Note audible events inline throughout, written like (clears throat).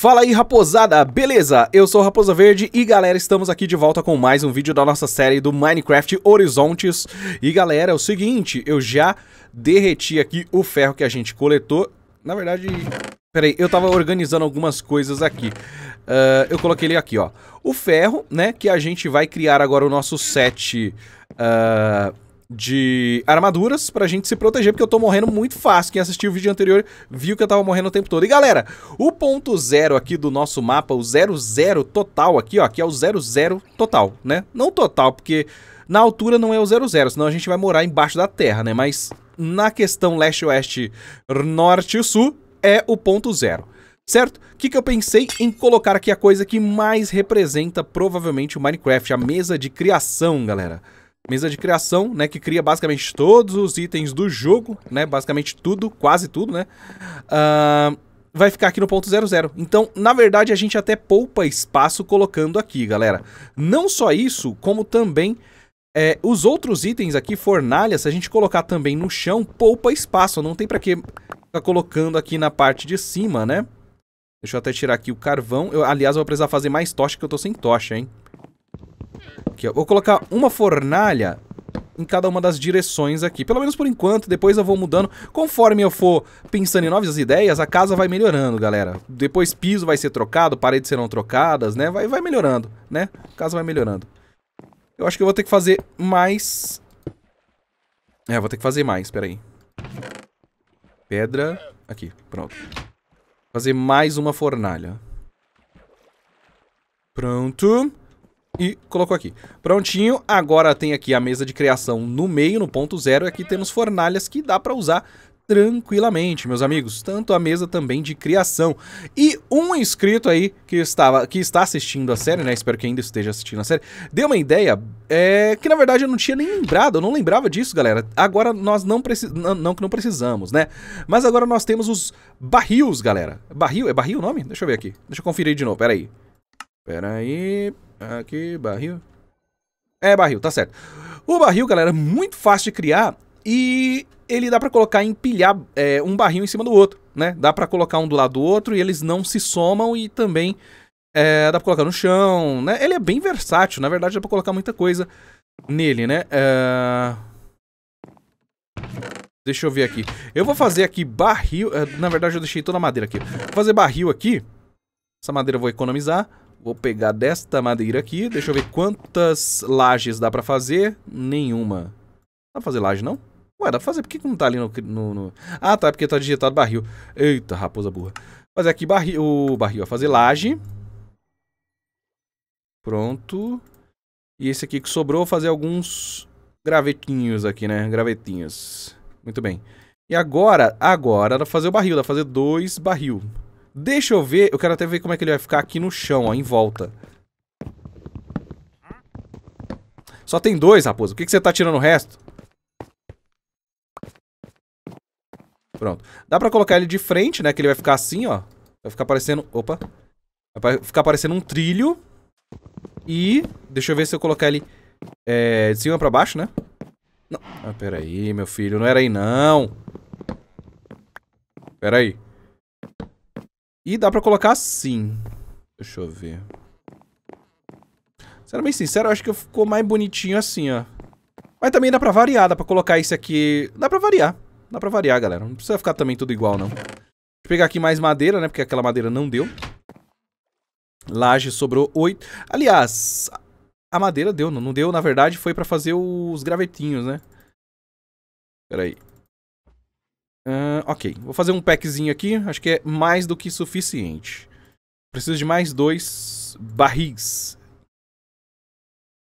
Fala aí raposada, beleza? Eu sou Raposa Verde e galera, estamos aqui de volta com mais um vídeo da nossa série do Minecraft Horizontes E galera, é o seguinte, eu já derreti aqui o ferro que a gente coletou Na verdade, peraí, eu tava organizando algumas coisas aqui uh, Eu coloquei ele aqui, ó O ferro, né, que a gente vai criar agora o nosso set... Uh, de armaduras pra gente se proteger, porque eu tô morrendo muito fácil. Quem assistiu o vídeo anterior viu que eu tava morrendo o tempo todo. E galera, o ponto zero aqui do nosso mapa, o zero zero total aqui, ó, que é o zero zero total, né? Não total, porque na altura não é o zero zero, senão a gente vai morar embaixo da terra, né? Mas na questão leste-oeste, norte sul, é o ponto zero certo? O que, que eu pensei em colocar aqui a coisa que mais representa provavelmente o Minecraft, a mesa de criação, galera mesa de criação, né, que cria basicamente todos os itens do jogo, né, basicamente tudo, quase tudo, né, uh, vai ficar aqui no ponto zero zero. Então, na verdade, a gente até poupa espaço colocando aqui, galera. Não só isso, como também é, os outros itens aqui, fornalha, se a gente colocar também no chão, poupa espaço, não tem pra que ficar colocando aqui na parte de cima, né. Deixa eu até tirar aqui o carvão. Eu, aliás, eu vou precisar fazer mais tocha, que eu tô sem tocha, hein. Aqui, Vou colocar uma fornalha em cada uma das direções aqui. Pelo menos por enquanto, depois eu vou mudando. Conforme eu for pensando em novas ideias, a casa vai melhorando, galera. Depois piso vai ser trocado, paredes serão trocadas, né? Vai, vai melhorando, né? A casa vai melhorando. Eu acho que eu vou ter que fazer mais... É, vou ter que fazer mais, peraí. Pedra... Aqui, pronto. Fazer mais uma fornalha. Pronto e colocou aqui. Prontinho, agora tem aqui a mesa de criação no meio, no ponto zero, e aqui temos fornalhas que dá para usar tranquilamente, meus amigos, tanto a mesa também de criação. E um inscrito aí que estava que está assistindo a série, né? Espero que ainda esteja assistindo a série. Deu uma ideia é, que na verdade eu não tinha nem lembrado, eu não lembrava disso, galera. Agora nós não precisamos, não que não precisamos, né? Mas agora nós temos os barrilos galera. Barril, é barril o nome? Deixa eu ver aqui. Deixa eu conferir de novo, pera aí. Pera aí. Aqui, barril. É, barril, tá certo. O barril, galera, é muito fácil de criar e ele dá para colocar, empilhar é, um barril em cima do outro, né? Dá para colocar um do lado do outro e eles não se somam e também é, dá pra colocar no chão, né? Ele é bem versátil, na verdade dá pra colocar muita coisa nele, né? É... Deixa eu ver aqui. Eu vou fazer aqui barril... É, na verdade eu deixei toda a madeira aqui. Vou fazer barril aqui. Essa madeira eu vou economizar. Vou pegar desta madeira aqui. Deixa eu ver quantas lajes dá pra fazer. Nenhuma. Dá pra fazer laje, não? Ué, dá pra fazer. Por que, que não tá ali no, no, no, Ah, tá. É porque tá digitado barril. Eita, raposa burra. Fazer aqui é barril... O barril, Fazer laje. Pronto. E esse aqui que sobrou, fazer alguns gravetinhos aqui, né? Gravetinhos. Muito bem. E agora, agora, dá pra fazer o barril. Dá pra fazer dois barril. Deixa eu ver. Eu quero até ver como é que ele vai ficar aqui no chão, ó, em volta. Só tem dois, raposa. O que, que você tá tirando o resto? Pronto. Dá pra colocar ele de frente, né? Que ele vai ficar assim, ó. Vai ficar parecendo... Opa. Vai ficar parecendo um trilho. E... Deixa eu ver se eu colocar ele é, de cima pra baixo, né? Não. Ah, peraí, meu filho. Não era aí, não. Peraí. E dá pra colocar assim. Deixa eu ver. Sendo bem sincero, eu acho que ficou mais bonitinho assim, ó. Mas também dá pra variar, dá pra colocar esse aqui... Dá pra variar. Dá pra variar, galera. Não precisa ficar também tudo igual, não. Deixa eu pegar aqui mais madeira, né? Porque aquela madeira não deu. Laje sobrou oito. Aliás, a madeira deu. Não deu, na verdade, foi pra fazer os gravetinhos, né? Peraí. Uh, ok, vou fazer um packzinho aqui, acho que é mais do que suficiente. Preciso de mais dois barris.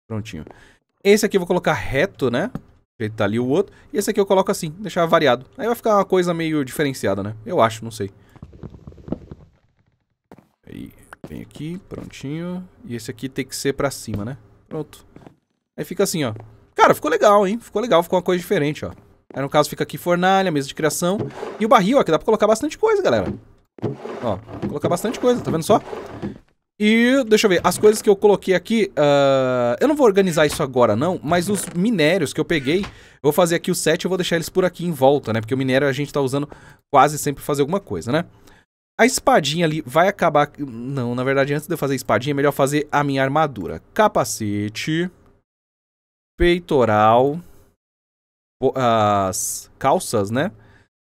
Prontinho. Esse aqui eu vou colocar reto, né? Do tá ali o outro. E esse aqui eu coloco assim, deixar variado. Aí vai ficar uma coisa meio diferenciada, né? Eu acho, não sei. Aí, vem aqui, prontinho. E esse aqui tem que ser pra cima, né? Pronto. Aí fica assim, ó. Cara, ficou legal, hein? Ficou legal, ficou uma coisa diferente, ó. Aí, no caso, fica aqui fornalha, mesa de criação. E o barril, ó, que dá pra colocar bastante coisa, galera. Ó, colocar bastante coisa, tá vendo só? E deixa eu ver, as coisas que eu coloquei aqui, uh, eu não vou organizar isso agora não, mas os minérios que eu peguei, eu vou fazer aqui o set, e vou deixar eles por aqui em volta, né? Porque o minério a gente tá usando quase sempre pra fazer alguma coisa, né? A espadinha ali vai acabar... Não, na verdade, antes de eu fazer a espadinha, é melhor fazer a minha armadura. Capacete, peitoral, as calças, né?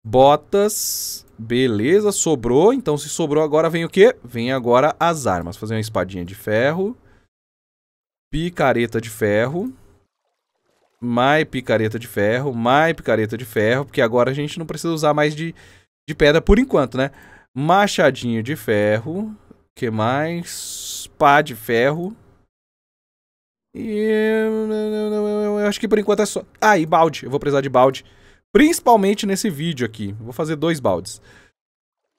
Botas. Beleza, sobrou. Então, se sobrou agora, vem o quê? Vem agora as armas. Fazer uma espadinha de ferro. Picareta de ferro. Mais picareta de ferro. Mais picareta de ferro. Porque agora a gente não precisa usar mais de, de pedra por enquanto, né? Machadinho de ferro. que mais? Pá de ferro. E eu acho que por enquanto é só. Ah, e balde. Eu vou precisar de balde. Principalmente nesse vídeo aqui. Vou fazer dois baldes.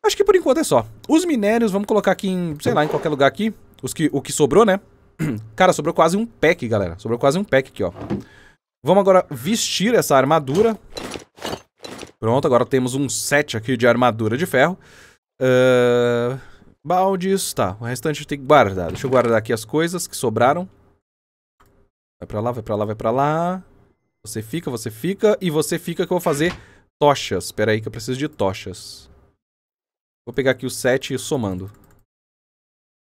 Acho que por enquanto é só. Os minérios, vamos colocar aqui em, sei lá, em qualquer lugar aqui. Os que, o que sobrou, né? (clears throat) Cara, sobrou quase um pack, galera. Sobrou quase um pack aqui, ó. Vamos agora vestir essa armadura. Pronto, agora temos um set aqui de armadura de ferro. Uh, baldes, tá. O restante tem que guardar. Deixa eu guardar aqui as coisas que sobraram. Vai pra lá, vai pra lá, vai pra lá. Você fica, você fica. E você fica que eu vou fazer tochas. Espera aí que eu preciso de tochas. Vou pegar aqui o 7 somando.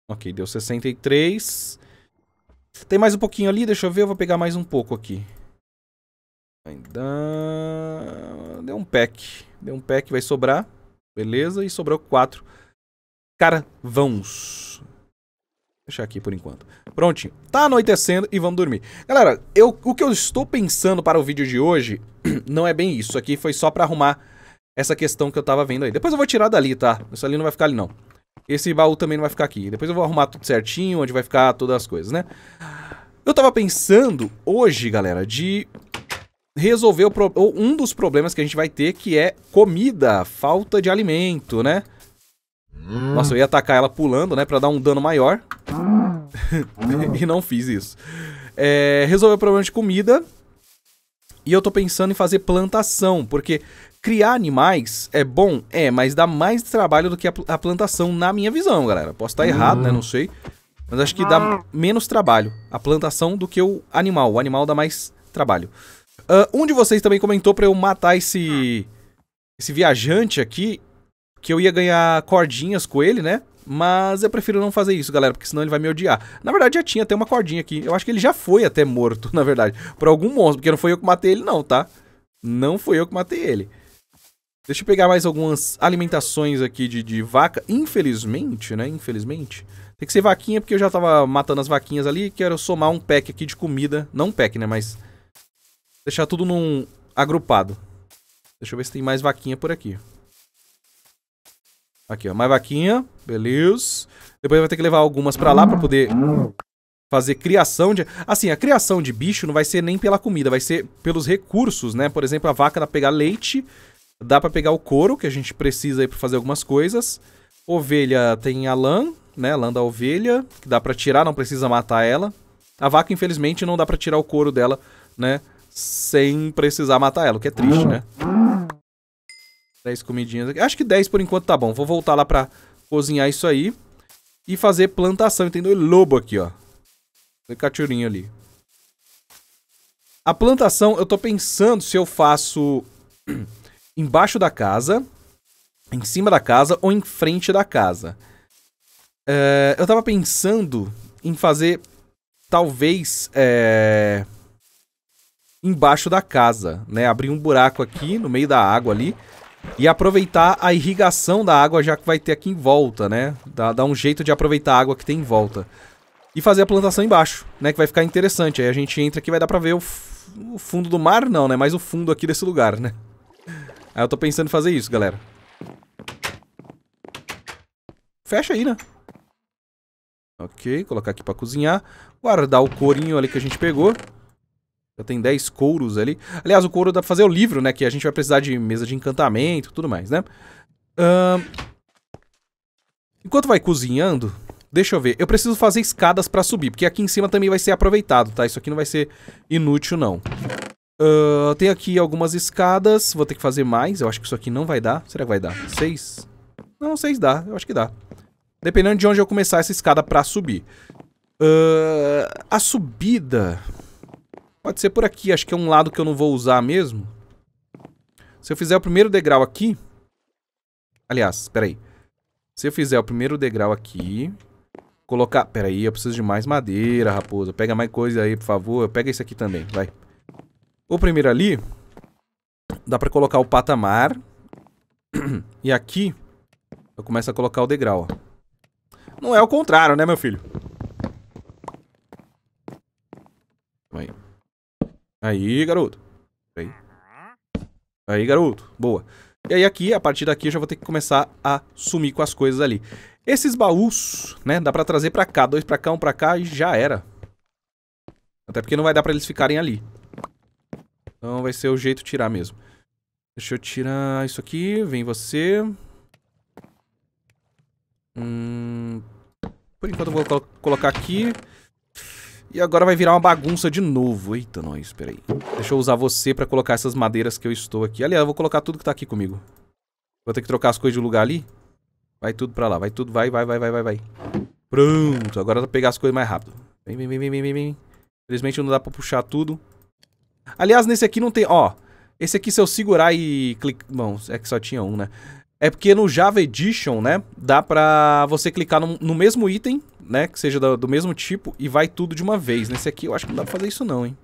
Ok, deu 63. Tem mais um pouquinho ali, deixa eu ver. Eu vou pegar mais um pouco aqui. Ainda... Deu um pack. Deu um pack, vai sobrar. Beleza, e sobrou 4 carvãos deixar aqui por enquanto. Prontinho. Tá anoitecendo e vamos dormir. Galera, eu, o que eu estou pensando para o vídeo de hoje (clears throat) não é bem isso. aqui foi só para arrumar essa questão que eu tava vendo aí. Depois eu vou tirar dali, tá? Isso ali não vai ficar ali, não. Esse baú também não vai ficar aqui. Depois eu vou arrumar tudo certinho, onde vai ficar todas as coisas, né? Eu tava pensando hoje, galera, de resolver pro... um dos problemas que a gente vai ter, que é comida, falta de alimento, né? Hum. Nossa, eu ia atacar ela pulando, né, pra dar um dano maior. Hum. (laughs) e não fiz isso. É, resolveu o problema de comida. E eu tô pensando em fazer plantação, porque criar animais é bom? É, mas dá mais trabalho do que a, a plantação, na minha visão, galera. Posso estar tá errado, né? Hum. Não sei. Mas acho que dá menos trabalho a plantação do que o animal. O animal dá mais trabalho. Uh, um de vocês também comentou pra eu matar esse, esse viajante aqui que eu ia ganhar cordinhas com ele, né? Mas eu prefiro não fazer isso, galera, porque senão ele vai me odiar. Na verdade, já tinha até uma cordinha aqui. Eu acho que ele já foi até morto, (laughs) na verdade. Por algum monstro, porque não foi eu que matei ele não, tá? Não foi eu que matei ele. Deixa eu pegar mais algumas alimentações aqui de, de vaca. Infelizmente, né? Infelizmente. Tem que ser vaquinha, porque eu já tava matando as vaquinhas ali. Quero somar um pack aqui de comida. Não um pack, né? Mas deixar tudo num agrupado. Deixa eu ver se tem mais vaquinha por aqui. Aqui, ó, mais vaquinha, beleza. Depois vai ter que levar algumas pra lá pra poder fazer criação de... Assim, a criação de bicho não vai ser nem pela comida, vai ser pelos recursos, né? Por exemplo, a vaca dá pra pegar leite, dá pra pegar o couro, que a gente precisa aí pra fazer algumas coisas. Ovelha tem a lã, né? Lã da ovelha, que dá pra tirar, não precisa matar ela. A vaca, infelizmente, não dá pra tirar o couro dela, né? Sem precisar matar ela, o que é triste, né? 10 comidinhas aqui. Acho que 10 por enquanto tá bom. Vou voltar lá pra cozinhar isso aí. E fazer plantação. Tem dois lobos aqui, ó. Dois cachorrinho ali. A plantação, eu tô pensando se eu faço (clears throat) embaixo da casa, em cima da casa ou em frente da casa. É, eu tava pensando em fazer, talvez, é, embaixo da casa, né? Abrir um buraco aqui no meio da água ali e aproveitar a irrigação da água já que vai ter aqui em volta, né? Dá, dá um jeito de aproveitar a água que tem em volta. E fazer a plantação embaixo, né? Que vai ficar interessante. Aí a gente entra aqui vai dar pra ver o, o fundo do mar, não, né? Mas o fundo aqui desse lugar, né? Aí eu tô pensando em fazer isso, galera. Fecha aí, né? Ok, colocar aqui pra cozinhar. Guardar o corinho ali que a gente pegou. Já tem 10 couros ali. Aliás, o couro dá pra fazer o livro, né? Que a gente vai precisar de mesa de encantamento tudo mais, né? Enquanto vai cozinhando, deixa eu ver. Eu preciso fazer escadas pra subir, porque aqui em cima também vai ser aproveitado, tá? Isso aqui não vai ser inútil, não. Uh, tem aqui algumas escadas. Vou ter que fazer mais. Eu acho que isso aqui não vai dar. Será que vai dar? Seis? Não, seis dá. Eu acho que dá. Dependendo de onde eu começar essa escada pra subir. Uh, a subida... Pode ser por aqui, acho que é um lado que eu não vou usar mesmo. Se eu fizer o primeiro degrau aqui... Aliás, peraí. Se eu fizer o primeiro degrau aqui... Colocar... peraí, eu preciso de mais madeira, raposa. Pega mais coisa aí, por favor. Pega isso aqui também, vai. O primeiro ali... Dá pra colocar o patamar. (clears throat) e aqui... Eu começo a colocar o degrau, ó. Não é o contrário, né, meu filho? Aí, garoto. Aí. Aí, garoto. Boa. E aí aqui, a partir daqui, eu já vou ter que começar a sumir com as coisas ali. Esses baús, né, dá pra trazer pra cá. Dois pra cá, um pra cá e já era. Até porque não vai dar pra eles ficarem ali. Então vai ser o jeito tirar mesmo. Deixa eu tirar isso aqui. Vem você. Hum... Por enquanto eu vou colocar aqui. E agora vai virar uma bagunça de novo. Eita, não espera aí. Deixa eu usar você pra colocar essas madeiras que eu estou aqui. Aliás, eu vou colocar tudo que tá aqui comigo. Vou ter que trocar as coisas de lugar ali. Vai tudo pra lá, vai tudo, vai, vai, vai, vai, vai, vai. Pronto, agora dá pra pegar as coisas mais rápido. Vem, vem, vem, vem, vem, vem. Infelizmente não dá pra puxar tudo. Aliás, nesse aqui não tem, ó. Esse aqui se eu segurar e clicar... Bom, é que só tinha um, né? É porque no Java Edition, né? Dá pra você clicar no, no mesmo item né, que seja do, do mesmo tipo e vai tudo de uma vez. Nesse aqui eu acho que não dá pra fazer isso não, hein.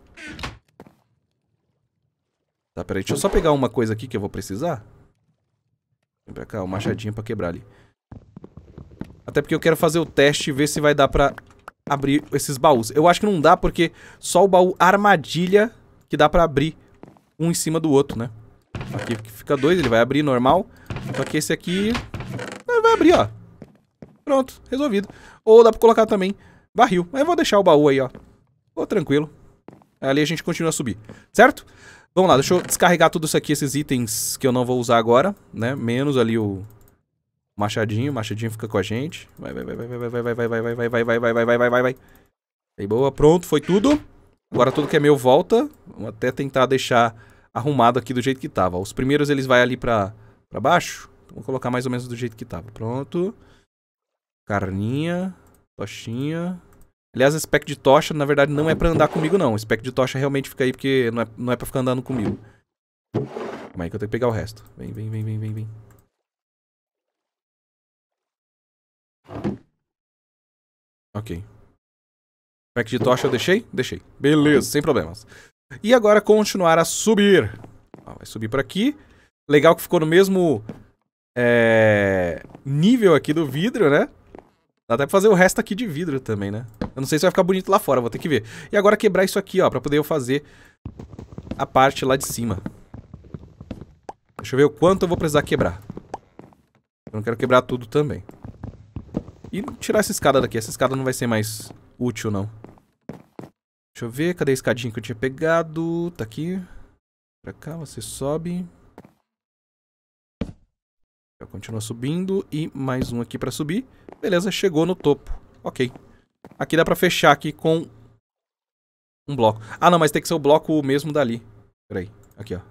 Tá, peraí, deixa eu só pegar uma coisa aqui que eu vou precisar. Vem pra cá, o um machadinho pra quebrar ali. Até porque eu quero fazer o teste e ver se vai dar pra abrir esses baús. Eu acho que não dá porque só o baú armadilha que dá pra abrir um em cima do outro, né? Aqui fica dois, ele vai abrir normal. Só que esse aqui vai abrir, ó. Pronto, resolvido. Ou dá pra colocar também barril. Mas eu vou deixar o baú aí, ó. Ficou tranquilo. Ali a gente continua a subir, certo? Vamos lá, deixa eu descarregar tudo isso aqui, esses itens que eu não vou usar agora, né? Menos ali o machadinho. O machadinho fica com a gente. Vai, vai, vai, vai, vai, vai, vai, vai, vai, vai, vai, vai, vai, vai, vai, vai, vai, vai. Aí, boa, pronto, foi tudo. Agora tudo que é meu volta. Vamos até tentar deixar arrumado aqui do jeito que tava. Os primeiros eles vai ali pra, pra baixo. vamos vou colocar mais ou menos do jeito que tava. Pronto. Pronto. Carninha. Tochinha. Aliás, esse pack de tocha, na verdade, não é pra andar comigo, não. Esse pack de tocha realmente fica aí porque não é, não é pra ficar andando comigo. Calma aí que eu tenho que pegar o resto. Vem, vem, vem, vem, vem, vem. Ok. Pack de tocha eu deixei? Deixei. Beleza, sem problemas. E agora continuar a subir. vai subir por aqui. Legal que ficou no mesmo é, nível aqui do vidro, né? Dá até pra fazer o resto aqui de vidro também, né? Eu não sei se vai ficar bonito lá fora, vou ter que ver. E agora quebrar isso aqui, ó, pra poder eu fazer a parte lá de cima. Deixa eu ver o quanto eu vou precisar quebrar. Eu não quero quebrar tudo também. E tirar essa escada daqui. Essa escada não vai ser mais útil, não. Deixa eu ver. Cadê a escadinha que eu tinha pegado? Tá aqui. Pra cá, você sobe. Já continua subindo e mais um aqui para subir. Beleza, chegou no topo. Ok. Aqui dá para fechar aqui com um bloco. Ah, não, mas tem que ser o bloco mesmo dali. Peraí. Aqui, ó.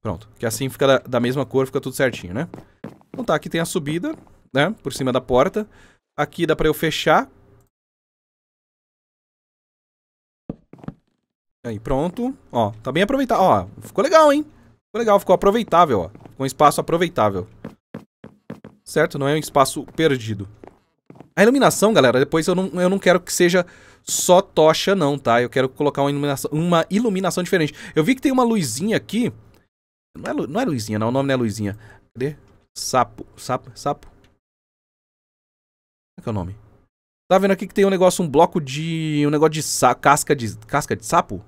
Pronto. Que assim fica da, da mesma cor, fica tudo certinho, né? Então tá, aqui tem a subida, né? Por cima da porta. Aqui dá para eu fechar. Aí, pronto. Ó, tá bem aproveitado. Ó, ficou legal, hein? legal, ficou aproveitável, ó. Ficou um espaço aproveitável. Certo? Não é um espaço perdido. A iluminação, galera, depois eu não, eu não quero que seja só tocha não, tá? Eu quero colocar uma iluminação, uma iluminação diferente. Eu vi que tem uma luzinha aqui. Não é, lu, não é luzinha, não. O nome não é luzinha. Cadê? Sapo. Sapo. Sapo. Como é que é o nome? Tá vendo aqui que tem um negócio, um bloco de... Um negócio de sa, casca de... Casca de sapo?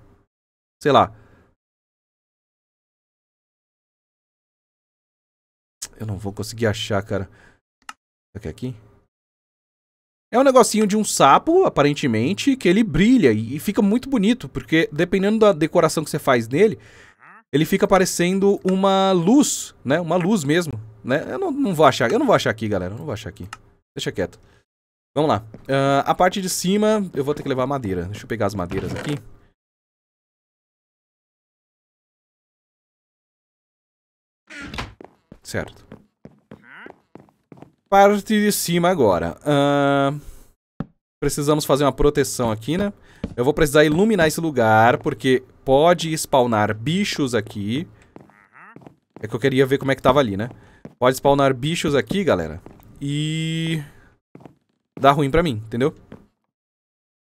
Sei lá. Eu não vou conseguir achar, cara. Será que é aqui? É um negocinho de um sapo, aparentemente, que ele brilha e fica muito bonito, porque dependendo da decoração que você faz nele, ele fica parecendo uma luz, né? Uma luz mesmo, né? Eu não, não vou achar, eu não vou achar aqui, galera, eu não vou achar aqui. Deixa quieto. Vamos lá. Uh, a parte de cima, eu vou ter que levar madeira. Deixa eu pegar as madeiras aqui. Certo. Parte de cima agora. Uh... Precisamos fazer uma proteção aqui, né? Eu vou precisar iluminar esse lugar, porque pode spawnar bichos aqui. É que eu queria ver como é que tava ali, né? Pode spawnar bichos aqui, galera. E... Dá ruim pra mim, entendeu?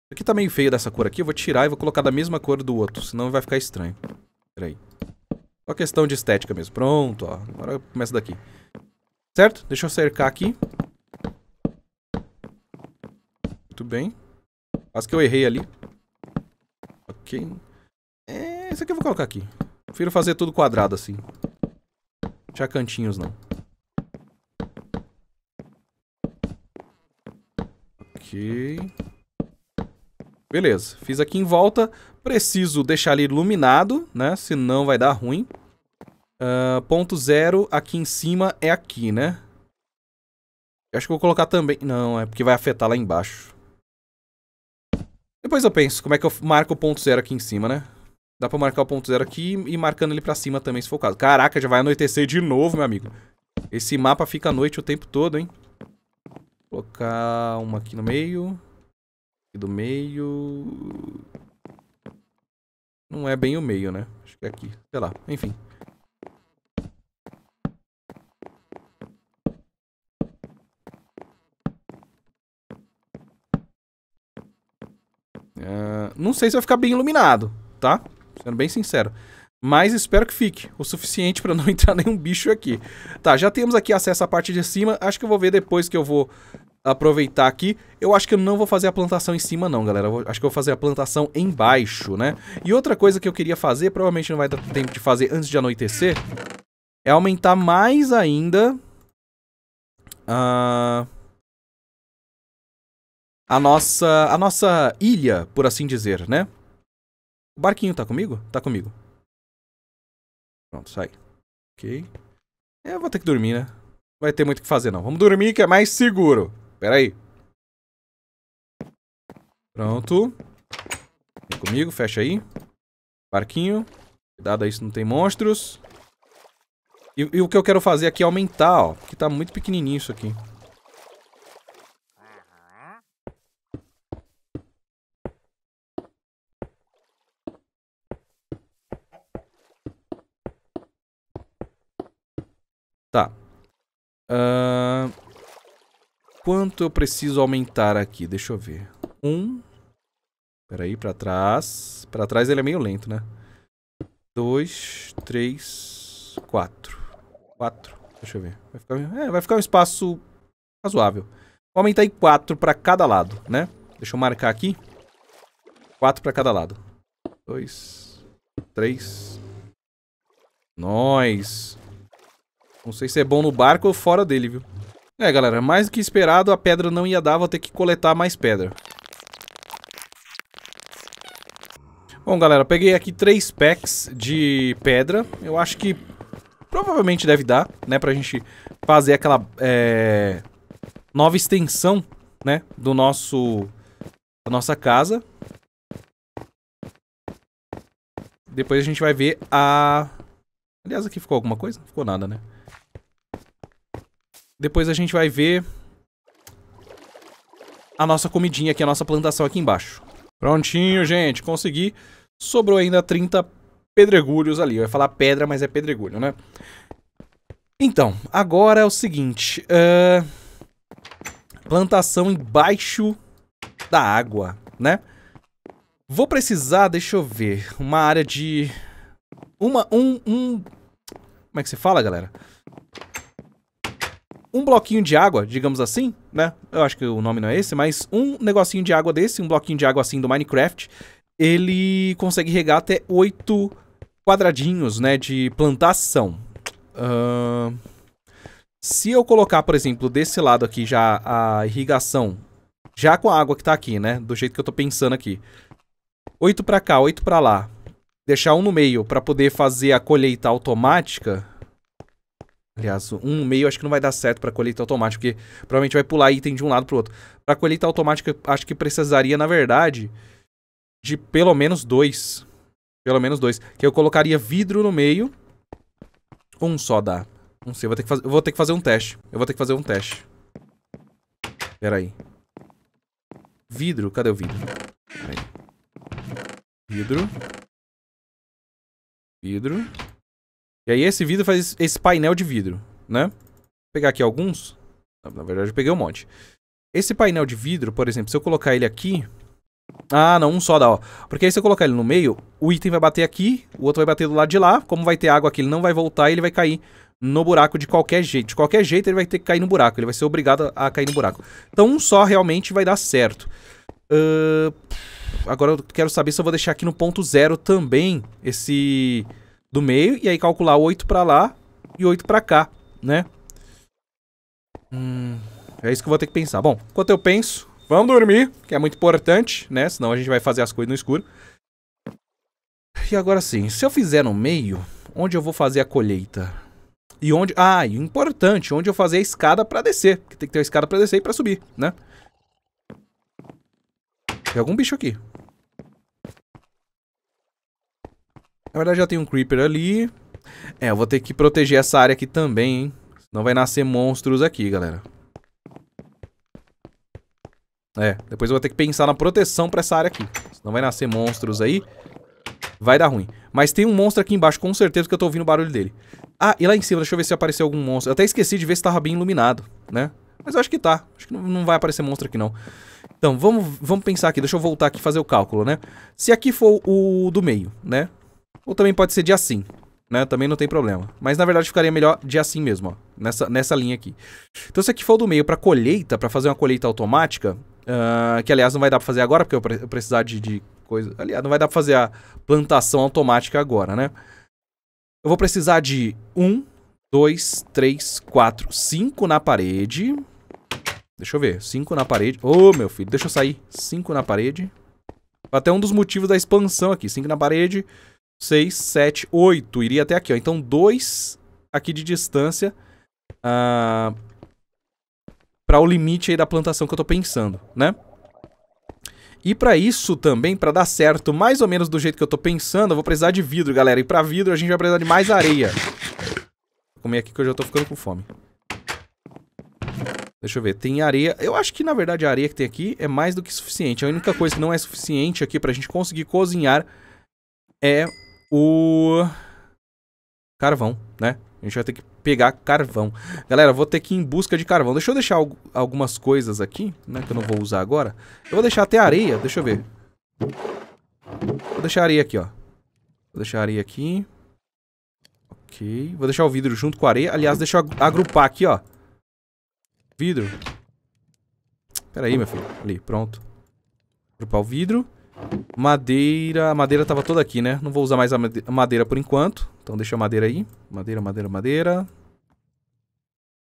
Aqui tá meio feio dessa cor aqui. Eu vou tirar e vou colocar da mesma cor do outro, senão vai ficar estranho. Peraí. aí. Só questão de estética mesmo. Pronto, ó. Agora começa daqui. Certo? Deixa eu cercar aqui. Muito bem. Quase que eu errei ali. Ok. É, esse aqui eu vou colocar aqui. Prefiro fazer tudo quadrado assim. Deixar cantinhos não. Ok. Beleza. Fiz aqui em volta. Preciso deixar ele iluminado, né? Senão vai dar ruim. Uh, ponto zero aqui em cima é aqui, né? Eu acho que vou colocar também... Não, é porque vai afetar lá embaixo. Depois eu penso como é que eu marco o ponto zero aqui em cima, né? Dá pra marcar o ponto zero aqui e marcando ele pra cima também, se for o caso. Caraca, já vai anoitecer de novo, meu amigo. Esse mapa fica à noite o tempo todo, hein? Vou colocar uma aqui no meio. Aqui do meio... Não é bem o meio, né? Acho que é aqui. Sei lá. Enfim. Uh, não sei se vai ficar bem iluminado, tá? Sendo bem sincero. Mas espero que fique o suficiente para não (laughs) entrar nenhum bicho aqui. Tá, já temos aqui acesso à parte de cima. Acho que eu vou ver depois que eu vou aproveitar aqui. Eu acho que eu não vou fazer a plantação em cima não, galera. Vou, acho que eu vou fazer a plantação embaixo, né? E outra coisa que eu queria fazer, provavelmente não vai dar tempo de fazer antes de anoitecer, é aumentar mais ainda a, ah, a nossa, a nossa ilha, por assim dizer, né? O barquinho tá comigo? Tá comigo. Pronto, sai. Ok. É, eu vou ter que dormir, né? Não vai ter muito o que fazer, não. Vamos dormir que é mais seguro. Pera aí. Pronto. Vem comigo, fecha aí. Barquinho. Cuidado aí se não tem monstros. E, e, o que eu quero fazer aqui é aumentar, ó. Porque tá muito pequenininho isso aqui. Tá. Uh... Quanto eu preciso aumentar aqui? Deixa eu ver. Um. Peraí, pra trás. Pra trás ele é meio lento, né? Dois, três, quatro. Quatro. Deixa eu ver. Vai ficar, é, vai ficar um espaço razoável. Vou aumentar em quatro pra cada lado, né? Deixa eu marcar aqui. Quatro pra cada lado. Dois, três. Nós. Não sei se é bom no barco ou fora dele, viu? É, galera, mais do que esperado, a pedra não ia dar, vou ter que coletar mais pedra. Bom, galera, peguei aqui três packs de pedra. Eu acho que provavelmente deve dar, né? Pra gente fazer aquela é, nova extensão, né? Do nosso... da nossa casa. Depois a gente vai ver a Aliás, aqui ficou alguma coisa? Não ficou nada, né? Depois a gente vai ver a nossa comidinha aqui, a nossa plantação aqui embaixo. Prontinho, gente. Consegui. Sobrou ainda 30 pedregulhos ali. Eu ia falar pedra, mas é pedregulho, né? Então, agora é o seguinte. Uh, plantação embaixo da água, né? Vou precisar, deixa eu ver, uma área de uma, um, um... Como é que se fala, galera? Um bloquinho de água, digamos assim, né? Eu acho que o nome não é esse, mas um negocinho de água desse, um bloquinho de água assim do Minecraft, ele consegue regar até oito quadradinhos, né, de plantação. Uh... Se eu colocar, por exemplo, desse lado aqui já a irrigação, já com a água que tá aqui, né, do jeito que eu tô pensando aqui, 8 para cá, 8 para lá, deixar um no meio para poder fazer a colheita automática. Aliás, um no meio acho que não vai dar certo para colheita automática, porque provavelmente vai pular item de um lado pro outro. Para colheita automática, acho que precisaria, na verdade, de pelo menos dois. Pelo menos dois. Que eu colocaria vidro no meio. Um só dá. Não sei, eu vou ter que, faz... vou ter que fazer um teste. Eu vou ter que fazer um teste. Pera aí. Vidro? Cadê o vidro? Vidro. Vidro. E aí esse vidro faz esse painel de vidro, né? Vou pegar aqui alguns. Na verdade eu peguei um monte. Esse painel de vidro, por exemplo, se eu colocar ele aqui... Ah, não, um só dá, ó. Porque aí se eu colocar ele no meio, o item vai bater aqui, o outro vai bater do lado de lá. Como vai ter água aqui, ele não vai voltar e ele vai cair no buraco de qualquer jeito. De qualquer jeito ele vai ter que cair no buraco, ele vai ser obrigado a cair no buraco. Então um só realmente vai dar certo. Uh... Agora eu quero saber se eu vou deixar aqui no ponto zero também esse do meio. E aí calcular 8 pra lá e 8 pra cá, né? Hum, é isso que eu vou ter que pensar. Bom, enquanto eu penso, vamos dormir, que é muito importante, né? Senão a gente vai fazer as coisas no escuro. E agora sim, se eu fizer no meio, onde eu vou fazer a colheita? E onde... Ah, importante, onde eu fazer a escada pra descer. Porque tem que ter a escada pra descer e pra subir, né? Tem algum bicho aqui. Na verdade já tem um Creeper ali. É, eu vou ter que proteger essa área aqui também, hein. Não vai nascer monstros aqui, galera. É, depois eu vou ter que pensar na proteção pra essa área aqui. Não vai nascer monstros aí. Vai dar ruim. Mas tem um monstro aqui embaixo, com certeza que eu tô ouvindo o barulho dele. Ah, e lá em cima, deixa eu ver se apareceu algum monstro. Eu até esqueci de ver se tava bem iluminado, né? Mas eu acho que tá. Acho que não vai aparecer monstro aqui, não. Então, vamos, vamos pensar aqui. Deixa eu voltar aqui e fazer o cálculo, né? Se aqui for o do meio, né? Ou também pode ser de assim, né? Também não tem problema. Mas, na verdade, ficaria melhor de assim mesmo, ó. Nessa, nessa linha aqui. Então, se aqui for do meio pra colheita, pra fazer uma colheita automática... Uh, que, aliás, não vai dar pra fazer agora, porque eu, pre eu precisar de, de coisa... Aliás, não vai dar pra fazer a plantação automática agora, né? Eu vou precisar de um, dois, três, quatro, cinco na parede. Deixa eu ver. Cinco na parede. Ô, oh, meu filho, deixa eu sair. Cinco na parede. Até um dos motivos da expansão aqui. Cinco na parede. Seis, sete, oito. Iria até aqui, ó. Então, dois aqui de distância. Ah, para o limite aí da plantação que eu tô pensando, né? E para isso também, para dar certo mais ou menos do jeito que eu tô pensando, eu vou precisar de vidro, galera. E para vidro a gente vai precisar de mais areia. Vou comer aqui que eu já tô ficando com fome. Deixa eu ver, tem areia. Eu acho que, na verdade, a areia que tem aqui é mais do que suficiente. A única coisa que não é suficiente aqui pra gente conseguir cozinhar é o carvão, né? A gente vai ter que pegar carvão. Galera, vou ter que ir em busca de carvão. Deixa eu deixar algumas coisas aqui, né? Que eu não vou usar agora. Eu vou deixar até areia, deixa eu ver. Vou deixar areia aqui, ó. Vou deixar areia aqui. Ok. Vou deixar o vidro junto com a areia. Aliás, deixa eu agrupar aqui, ó vidro. Pera aí, meu filho. Ali, pronto. Dropar o vidro. Madeira. A madeira tava toda aqui, né? Não vou usar mais a madeira por enquanto. Então deixa a madeira aí. Madeira, madeira, madeira.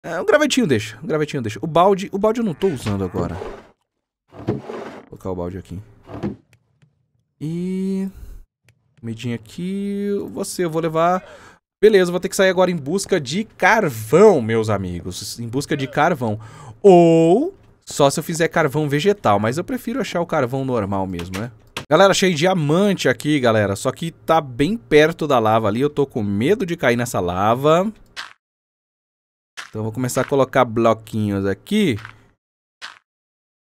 É, um gravetinho deixa. Um gravetinho deixa. O balde. O balde eu não tô usando agora. Vou colocar o balde aqui. E... Comidinha aqui. Você, eu vou levar... Beleza, vou ter que sair agora em busca de carvão, meus amigos. Em busca de carvão. Ou só se eu fizer carvão vegetal, mas eu prefiro achar o carvão normal mesmo, né? Galera, achei diamante aqui, galera. Só que tá bem perto da lava ali. Eu tô com medo de cair nessa lava. Então vou começar a colocar bloquinhos aqui.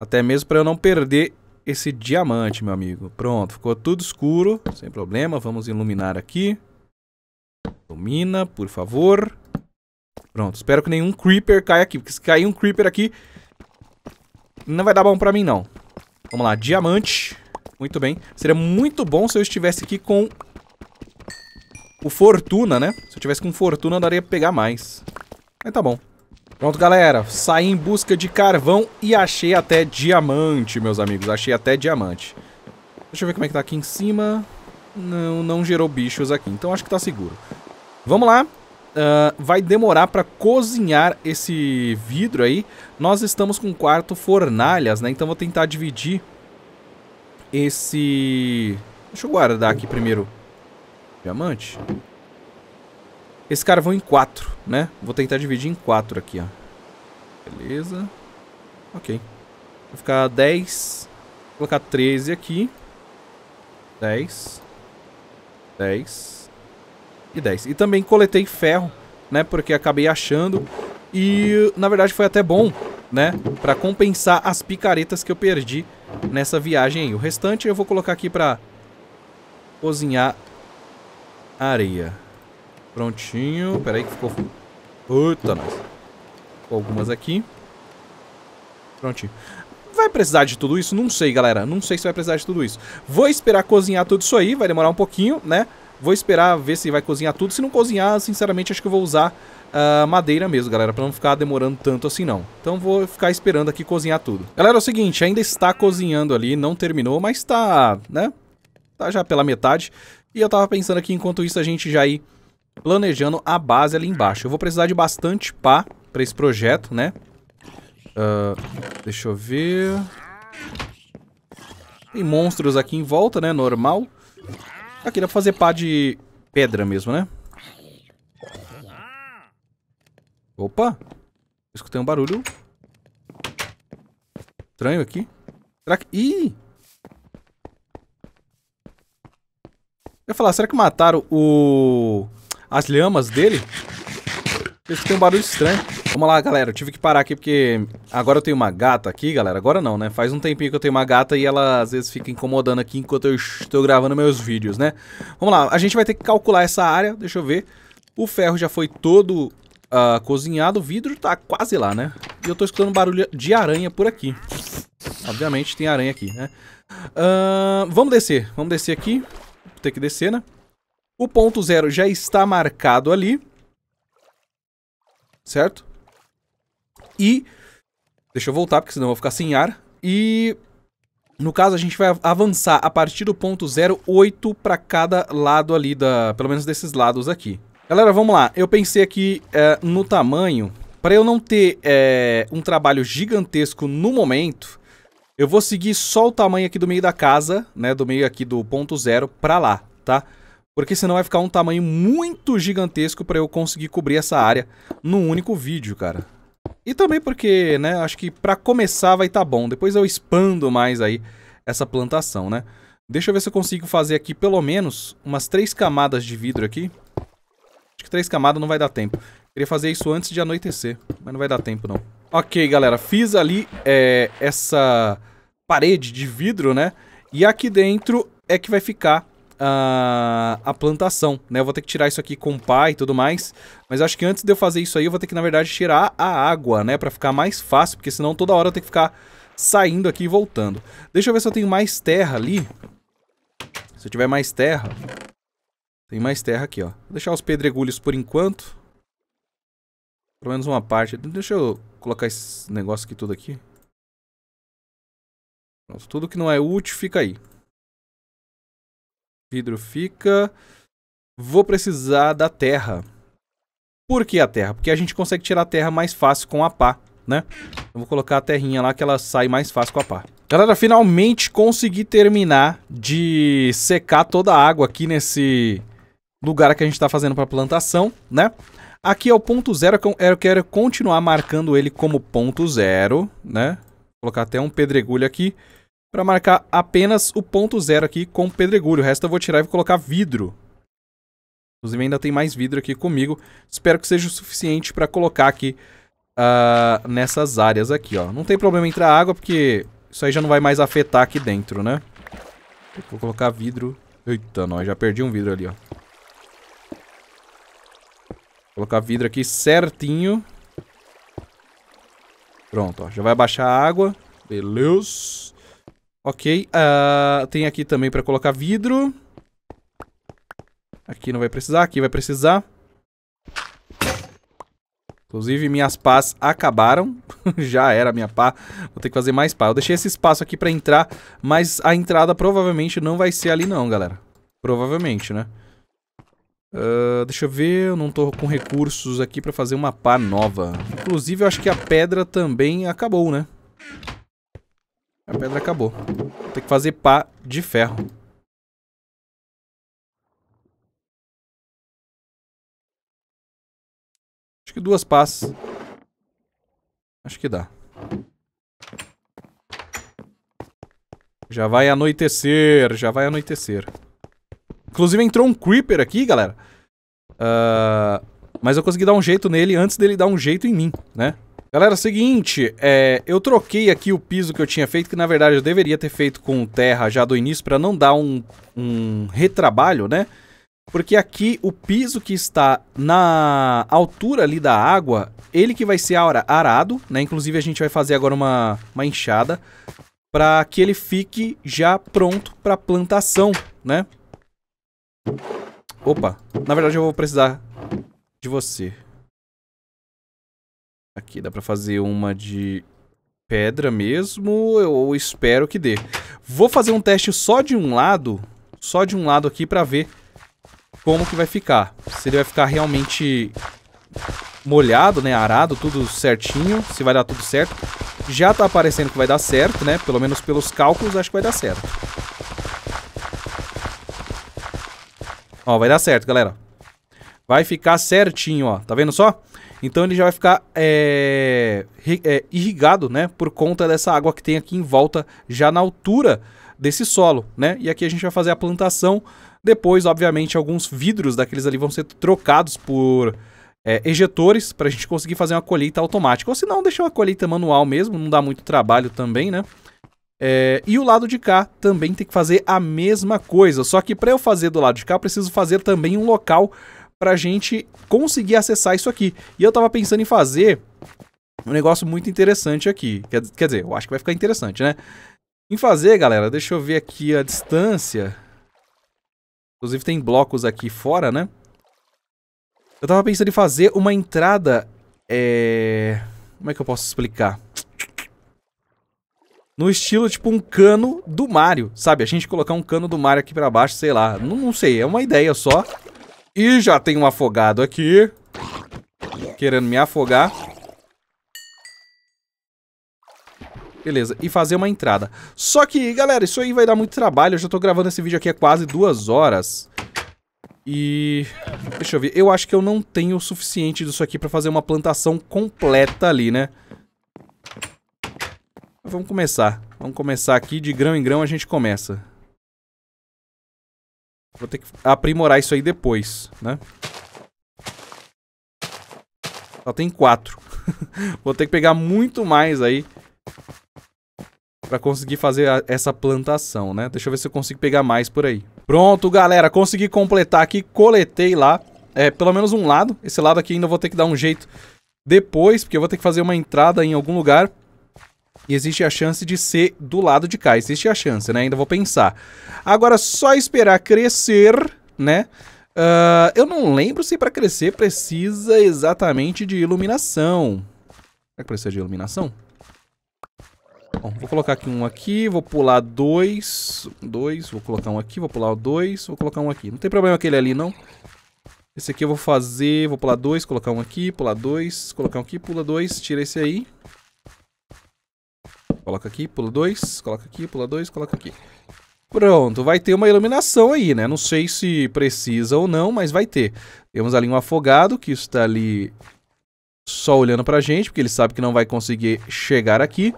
Até mesmo pra eu não perder esse diamante, meu amigo. Pronto, ficou tudo escuro. Sem problema, vamos iluminar aqui. Domina, por favor. Pronto, espero que nenhum Creeper caia aqui. Porque se cair um Creeper aqui, não vai dar bom pra mim, não. Vamos lá, diamante. Muito bem. Seria muito bom se eu estivesse aqui com o Fortuna, né? Se eu tivesse com Fortuna, eu daria pra pegar mais. Mas tá bom. Pronto, galera. Saí em busca de carvão e achei até diamante, meus amigos. Achei até diamante. Deixa eu ver como é que tá aqui em cima não, não gerou bichos aqui, então acho que tá seguro. Vamos lá, Uh, vai demorar para cozinhar esse vidro aí. Nós estamos com quarto fornalhas, né? Então vou tentar dividir esse... Deixa eu guardar aqui primeiro. Diamante. Esse carvão em quatro, né? Vou tentar dividir em quatro aqui, ó. Beleza. Ok. Vou ficar 10. Vou colocar 13 aqui. 10. 10 e 10. E também coletei ferro, né? Porque acabei achando. E, na verdade, foi até bom, né? Pra compensar as picaretas que eu perdi nessa viagem aí. O restante eu vou colocar aqui pra cozinhar areia. Prontinho. Pera aí que ficou... Puta, nós. Ficou algumas aqui. Prontinho vai precisar de tudo isso? Não sei, galera. Não sei se vai precisar de tudo isso. Vou esperar cozinhar tudo isso aí. Vai demorar um pouquinho, né? Vou esperar ver se vai cozinhar tudo. Se não cozinhar, sinceramente, acho que eu vou usar uh, madeira mesmo, galera, pra não ficar demorando tanto assim não. Então vou ficar esperando aqui cozinhar tudo. Galera, é o seguinte, ainda está cozinhando ali, não terminou, mas tá, né? Tá já pela metade. E eu tava pensando aqui, enquanto isso, a gente já ir planejando a base ali embaixo. Eu vou precisar de bastante pá pra esse projeto, né? Ah, deixa eu ver... Tem monstros aqui em volta, né? Normal. Aqui dá pra fazer pá de pedra mesmo, né? Opa! Escutei um barulho. Estranho aqui. Será que... Ih! Eu ia falar, será que mataram o... As lhamas dele? Escutei um barulho estranho. Vamos lá, galera. Eu tive que parar aqui porque agora eu tenho uma gata aqui, galera. Agora não, né? Faz um tempinho que eu tenho uma gata e ela às vezes fica incomodando aqui enquanto eu estou gravando meus vídeos, né? Vamos lá. A gente vai ter que calcular essa área. Deixa eu ver. O ferro já foi todo uh, cozinhado. O vidro tá quase lá, né? E eu tô escutando barulho de aranha por aqui. Obviamente tem aranha aqui, né? Uh, vamos descer. Vamos descer aqui. Vou ter que descer, né? O ponto zero já está marcado ali. Certo? E. Deixa eu voltar, porque senão eu vou ficar sem ar. E. No caso, a gente vai avançar a partir do ponto 08 para cada lado ali, da, pelo menos desses lados aqui. Galera, vamos lá. Eu pensei aqui é, no tamanho. Para eu não ter é, um trabalho gigantesco no momento, eu vou seguir só o tamanho aqui do meio da casa, né? Do meio aqui do ponto zero para lá, tá? Porque senão vai ficar um tamanho muito gigantesco para eu conseguir cobrir essa área num único vídeo, cara. E também porque, né, acho que para começar vai estar tá bom. Depois eu expando mais aí essa plantação, né? Deixa eu ver se eu consigo fazer aqui pelo menos umas três camadas de vidro aqui. Acho que três camadas não vai dar tempo. Queria fazer isso antes de anoitecer, mas não vai dar tempo não. Ok, galera, fiz ali é, essa parede de vidro, né? E aqui dentro é que vai ficar a, a plantação, né? Eu vou ter que tirar isso aqui com pá e tudo mais. Mas acho que antes de eu fazer isso aí, eu vou ter que, na verdade, tirar a água, né? Pra ficar mais fácil, porque senão toda hora eu tenho que ficar saindo aqui e voltando. Deixa eu ver se eu tenho mais terra ali. Se eu tiver mais terra... Tem mais terra aqui, ó. Vou deixar os pedregulhos por enquanto. Pelo menos uma parte. Deixa eu colocar esse negócio aqui tudo aqui. Pronto, tudo que não é útil fica aí. Vidro fica. Vou precisar da terra. Por que a terra? Porque a gente consegue tirar a terra mais fácil com a pá, né? Eu vou colocar a terrinha lá que ela sai mais fácil com a pá. Galera, finalmente consegui terminar de secar toda a água aqui nesse lugar que a gente está fazendo para plantação, né? Aqui é o ponto zero, eu quero continuar marcando ele como ponto zero, né? Vou colocar até um pedregulho aqui. Pra marcar apenas o ponto zero aqui com pedregulho. O resto eu vou tirar e vou colocar vidro. Inclusive ainda tem mais vidro aqui comigo. Espero que seja o suficiente pra colocar aqui uh, nessas áreas aqui, ó. Não tem problema entrar água porque isso aí já não vai mais afetar aqui dentro, né? Vou colocar vidro. Eita, nós já perdi um vidro ali, ó. Vou colocar vidro aqui certinho. Pronto, ó. Já vai baixar a água. Beleza. Ok. Uh, tem aqui também pra colocar vidro. Aqui não vai precisar, aqui vai precisar. Inclusive, minhas pás acabaram. (laughs) Já era minha pá. Vou ter que fazer mais pá. Eu deixei esse espaço aqui pra entrar, mas a entrada provavelmente não vai ser ali não, galera. Provavelmente, né? Uh, deixa eu ver, eu não tô com recursos aqui pra fazer uma pá nova. Inclusive, eu acho que a pedra também acabou, né? A pedra acabou. Vou ter que fazer pá de ferro. Acho que duas pás. Acho que dá. Já vai anoitecer, já vai anoitecer. Inclusive entrou um Creeper aqui, galera. Uh, mas eu consegui dar um jeito nele antes dele dar um jeito em mim, né? Galera, é o seguinte, é, eu troquei aqui o piso que eu tinha feito, que na verdade eu deveria ter feito com terra já do início para não dar um, um retrabalho, né? Porque aqui o piso que está na altura ali da água, ele que vai ser arado, né? Inclusive a gente vai fazer agora uma, uma enxada para que ele fique já pronto para plantação, né? Opa, na verdade eu vou precisar de você. Aqui, dá pra fazer uma de pedra mesmo, Eu espero que dê. Vou fazer um teste só de um lado, só de um lado aqui pra ver como que vai ficar. Se ele vai ficar realmente molhado, né, arado, tudo certinho, se vai dar tudo certo. Já tá aparecendo que vai dar certo, né, pelo menos pelos cálculos acho que vai dar certo. Ó, vai dar certo, galera. Vai ficar certinho, ó, tá vendo só? Então ele já vai ficar é, é, irrigado, né? Por conta dessa água que tem aqui em volta, já na altura desse solo, né? E aqui a gente vai fazer a plantação. Depois, obviamente, alguns vidros daqueles ali vão ser trocados por é, ejetores para a gente conseguir fazer uma colheita automática. Ou se não, deixa uma colheita manual mesmo, não dá muito trabalho também, né? É, e o lado de cá também tem que fazer a mesma coisa, só que para eu fazer do lado de cá, eu preciso fazer também um local pra gente conseguir acessar isso aqui. E eu tava pensando em fazer um negócio muito interessante aqui. Quer, quer dizer, eu acho que vai ficar interessante, né? Em fazer, galera, deixa eu ver aqui a distância. Inclusive tem blocos aqui fora, né? Eu tava pensando em fazer uma entrada, é... Como é que eu posso explicar? No estilo, tipo, um cano do Mario, sabe? A gente colocar um cano do Mario aqui pra baixo, sei lá. Não, não sei, é uma ideia só. E já tem um afogado aqui. Querendo me afogar. Beleza, e fazer uma entrada. Só que, galera, isso aí vai dar muito trabalho. Eu já tô gravando esse vídeo aqui há quase duas horas. E... Deixa eu ver. Eu acho que eu não tenho o suficiente disso aqui pra fazer uma plantação completa ali, né? Vamos começar. Vamos começar aqui. De grão em grão a gente começa. Vou ter que aprimorar isso aí depois, né? Só tem quatro. (laughs) Vou ter que pegar muito mais aí para conseguir fazer a, essa plantação, né? Deixa eu ver se eu consigo pegar mais por aí. Pronto, galera, consegui completar aqui, coletei lá, é, pelo menos um lado. Esse lado aqui ainda vou ter que dar um jeito depois, porque eu vou ter que fazer uma entrada em algum lugar. E existe a chance de ser do lado de cá. Existe a chance, né? Ainda vou pensar. Agora, só esperar crescer, né? Uh, eu não lembro se para crescer precisa exatamente de iluminação. Será que precisa de iluminação? Bom, vou colocar aqui um aqui, vou pular dois, dois, vou colocar um aqui, vou pular dois, vou colocar um aqui. Não tem problema aquele ali, não. Esse aqui eu vou fazer, vou pular dois, colocar um aqui, pular dois, colocar um aqui, pula dois, tira esse aí. Coloca aqui, pula dois, coloca aqui, pula dois, coloca aqui. Pronto, vai ter uma iluminação aí, né? Não sei se precisa ou não, mas vai ter. Temos ali um afogado que está ali só olhando pra gente, porque ele sabe que não vai conseguir chegar aqui.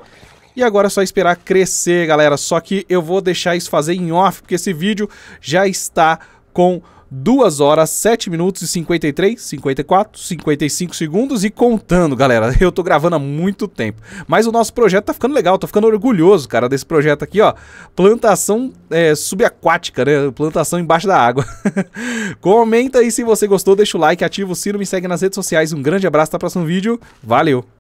E agora é só esperar crescer, galera. Só que eu vou deixar isso fazer em off, porque esse vídeo já está com 2 horas 7 minutos e 53, 54, 55 segundos e contando, galera. (laughs) Eu tô gravando há muito tempo. Mas o nosso projeto tá ficando legal, tô ficando orgulhoso, cara, desse projeto aqui, ó. Plantação é, subaquática, né? Plantação embaixo da água. (laughs) Comenta aí se você gostou, deixa o like, ativa o sino, me segue nas redes sociais. Um grande abraço, até o próximo vídeo. Valeu!